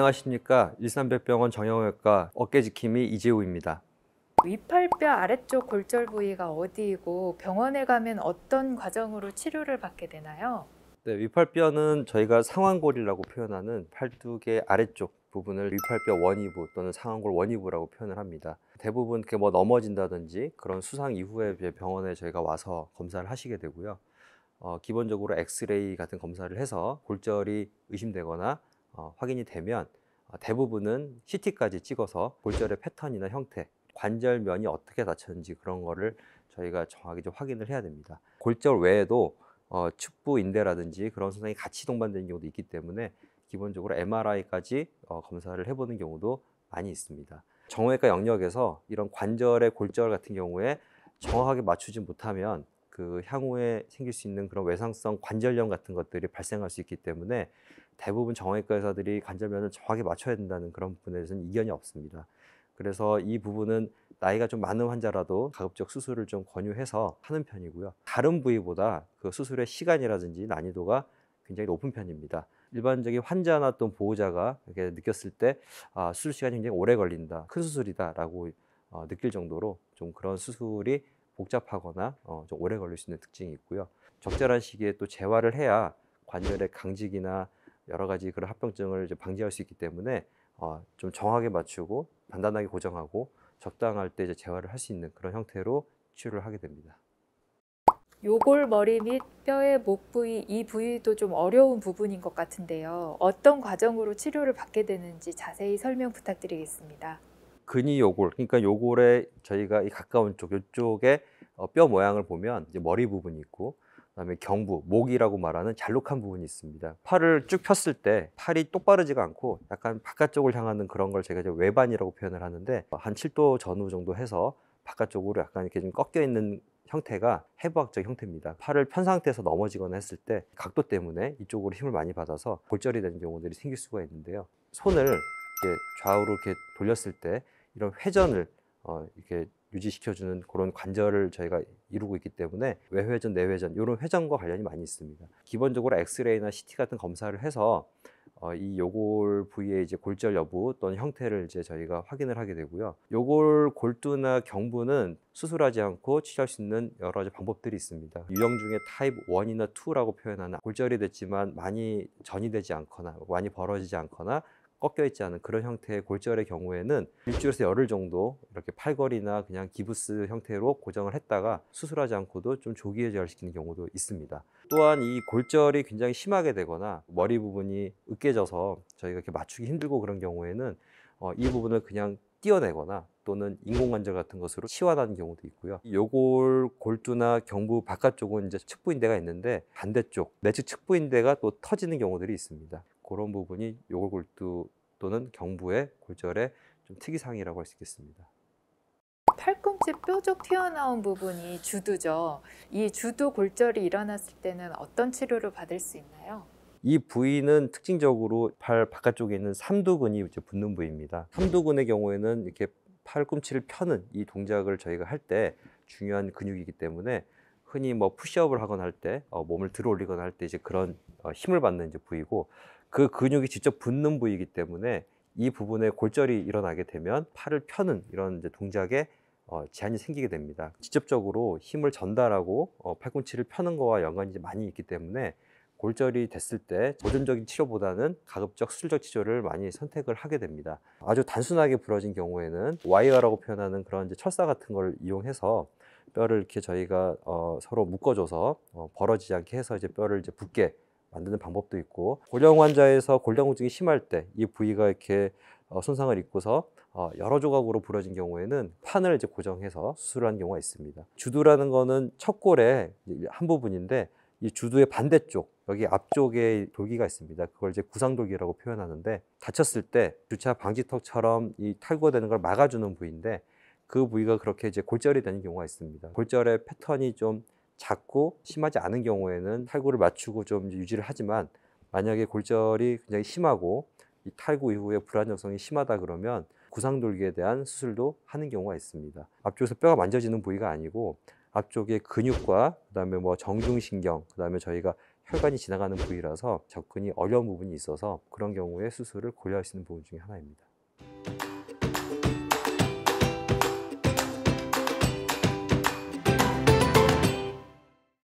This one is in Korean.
안녕하십니까 일산백병원 정형외과 어깨지킴이 이재우입니다. 위팔뼈 아래쪽 골절 부위가 어디이고 병원에 가면 어떤 과정으로 치료를 받게 되나요? 네, 위팔뼈는 저희가 상완골이라고 표현하는 팔뚝의 아래쪽 부분을 위팔뼈 원위부 또는 상완골 원위부라고 표현을 합니다. 대부분 뭐 넘어진다든지 그런 수상 이후에 병원에 저희가 와서 검사를 하시게 되고요. 어, 기본적으로 엑스레이 같은 검사를 해서 골절이 의심되거나 어, 확인이 되면 어, 대부분은 CT까지 찍어서 골절의 패턴이나 형태, 관절면이 어떻게 다쳤는지 그런 거를 저희가 정확히 좀 확인을 해야 됩니다. 골절 외에도 어, 축부 인대라든지 그런 손상이 같이 동반되는 경우도 있기 때문에 기본적으로 MRI까지 어, 검사를 해보는 경우도 많이 있습니다. 정형외과 영역에서 이런 관절의 골절 같은 경우에 정확하게 맞추지 못하면 그 향후에 생길 수 있는 그런 외상성 관절염 같은 것들이 발생할 수 있기 때문에 대부분 정형외과 의사들이 관절면을 정확히 맞춰야 된다는 그런 부분에 대해서는 이견이 없습니다. 그래서 이 부분은 나이가 좀 많은 환자라도 가급적 수술을 좀 권유해서 하는 편이고요. 다른 부위보다 그 수술의 시간이라든지 난이도가 굉장히 높은 편입니다. 일반적인 환자나 또 보호자가 이렇게 느꼈을 때 아, 수술 시간이 굉장히 오래 걸린다, 큰 수술이다라고 어, 느낄 정도로 좀 그런 수술이 복잡하거나 어, 좀 오래 걸릴 수 있는 특징이 있고요. 적절한 시기에 또 재활을 해야 관절의 강직이나 여러 가지 그런 합병증을 방지할 수 있기 때문에 어, 좀 정확하게 맞추고 단단하게 고정하고 적당할 때 이제 재활을 할 수 있는 그런 형태로 치료를 하게 됩니다. 요골 머리 및 뼈의 목 부위 이 부위도 좀 어려운 부분인 것 같은데요. 어떤 과정으로 치료를 받게 되는지 자세히 설명 부탁드리겠습니다. 근이 요골 그러니까 요골에 저희가 이 가까운 쪽 요쪽에 어, 뼈 모양을 보면 이제 머리 부분이 있고 다음에 경부, 목이라고 말하는 잘록한 부분이 있습니다. 팔을 쭉 폈을 때 팔이 똑바르지가 않고 약간 바깥쪽을 향하는 그런 걸 제가 이제 외반이라고 표현을 하는데 한 7도 전후 정도 해서 바깥쪽으로 약간 이렇게 좀 꺾여 있는 형태가 해부학적 형태입니다. 팔을 편 상태에서 넘어지거나 했을 때 각도 때문에 이쪽으로 힘을 많이 받아서 골절이 되는 경우들이 생길 수가 있는데요. 손을 이렇게 좌우로 이렇게 돌렸을 때 이런 회전을 어 이렇게 유지시켜주는 그런 관절을 저희가 이루고 있기 때문에 외회전, 내회전 이런 회전과 관련이 많이 있습니다. 기본적으로 엑스레이나 CT 같은 검사를 해서 어, 이 요골 부위의 이제 골절 여부 또는 형태를 이제 저희가 확인을 하게 되고요. 요골 골두나 경부는 수술하지 않고 치료할 수 있는 여러 가지 방법들이 있습니다. 유형 중에 타입 1이나 2라고 표현하는 골절이 됐지만 많이 전이 되지 않거나 많이 벌어지지 않거나 꺾여 있지 않은 그런 형태의 골절의 경우에는 일주일에서 열흘 정도 이렇게 팔걸이나 그냥 기부스 형태로 고정을 했다가 수술하지 않고도 좀 조기에 재활시키는 경우도 있습니다. 또한 이 골절이 굉장히 심하게 되거나 머리 부분이 으깨져서 저희가 이렇게 맞추기 힘들고 그런 경우에는 어, 이 부분을 그냥 띄어내거나 또는 인공관절 같은 것으로 치환하는 경우도 있고요. 요골 골두나 경부 바깥쪽은 이제 측부인대가 있는데 반대쪽 내측 측부인대가 또 터지는 경우들이 있습니다. 그런 부분이 요골골두 또는 경부의 골절의 좀 특이사항이라고 할 수 있겠습니다. 팔꿈치 뾰족 튀어나온 부분이 주두죠. 이 주두 골절이 일어났을 때는 어떤 치료를 받을 수 있나요? 이 부위는 특징적으로 팔 바깥쪽에 있는 삼두근이 이제 붙는 부위입니다. 삼두근의 경우에는 이렇게 팔꿈치를 펴는 이 동작을 저희가 할 때 중요한 근육이기 때문에 흔히 뭐 푸시업을 하거나 할때 어, 몸을 들어 올리거나 할 때 이제 그런 어, 힘을 받는 이제 부위고 그 근육이 직접 붙는 부위이기 때문에 이 부분에 골절이 일어나게 되면 팔을 펴는 이런 이제 동작에 어, 제한이 생기게 됩니다. 직접적으로 힘을 전달하고 어, 팔꿈치를 펴는 거와 연관이 많이 있기 때문에 골절이 됐을 때 고전적인 치료보다는 가급적 수술적 치료를 많이 선택을 하게 됩니다. 아주 단순하게 부러진 경우에는 와이어라고 표현하는 그런 이제 철사 같은 걸 이용해서 뼈를 이렇게 저희가 어, 서로 묶어줘서 어, 벌어지지 않게 해서 이제 뼈를 이제 붙게 만드는 방법도 있고 골령 환자에서 골령공증이 심할 때 이 부위가 이렇게 어, 손상을 입고서 어, 여러 조각으로 부러진 경우에는 판을 이제 고정해서 수술한 경우가 있습니다. 주두라는 거는 척골의 한 부분인데 이 주두의 반대쪽 여기 앞쪽에 돌기가 있습니다. 그걸 이제 구상돌기라고 표현하는데 다쳤을 때 주차 방지턱처럼 이탈가되는걸 막아주는 부위인데 그 부위가 그렇게 이제 골절이 되는 경우가 있습니다. 골절의 패턴이 좀 작고 심하지 않은 경우에는 탈구를 맞추고 좀 유지를 하지만 만약에 골절이 굉장히 심하고 이 탈구 이후에 불안정성이 심하다 그러면 구상돌기에 대한 수술도 하는 경우가 있습니다. 앞쪽에서 뼈가 만져지는 부위가 아니고 앞쪽에 근육과 그다음에 뭐 정중신경 그다음에 저희가 혈관이 지나가는 부위라서 접근이 어려운 부분이 있어서 그런 경우에 수술을 고려할 수 있는 부분 중에 하나입니다.